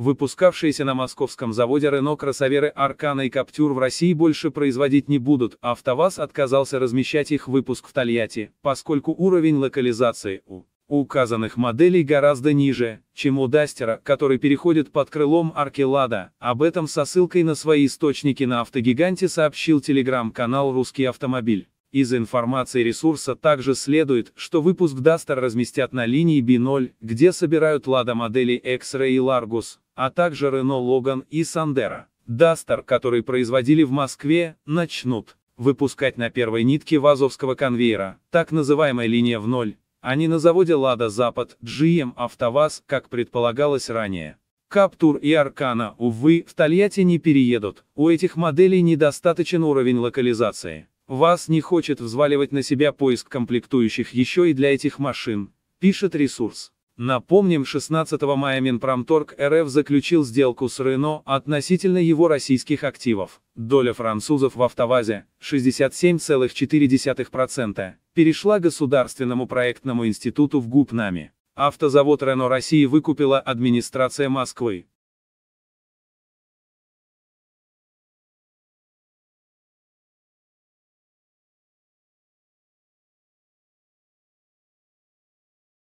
Выпускавшиеся на московском заводе Renault кроссоверы Аркана и Каптюр в России больше производить не будут, а АвтоВАЗ отказался размещать их выпуск в Тольятти, поскольку уровень локализации у указанных моделей гораздо ниже, чем у Дастера, который переходит под крылом Аркелада. Об этом со ссылкой на свои источники на автогиганте сообщил телеграм-канал «Русский автомобиль». Из информации ресурса также следует, что выпуск Duster разместят на линии B0, где собирают Lada модели X-Ray и Largus, а также Renault Logan и Sandero. Duster, который производили в Москве, начнут выпускать на первой нитке вазовского конвейера, так называемая линия в ноль, а не на заводе «Лада Запад» GM «АвтоВАЗ», как предполагалось ранее. Каптур и Аркана, увы, в Тольятти не переедут, у этих моделей недостаточен уровень локализации. Вас не хочет взваливать на себя поиск комплектующих еще и для этих машин, пишет ресурс. Напомним, 16 мая Минпромторг РФ заключил сделку с Рено относительно его российских активов. Доля французов в АвтоВАЗе, 67,4%, перешла Государственному проектному институту в ГУП НАМИ. Автозавод Рено России выкупила администрация Москвы.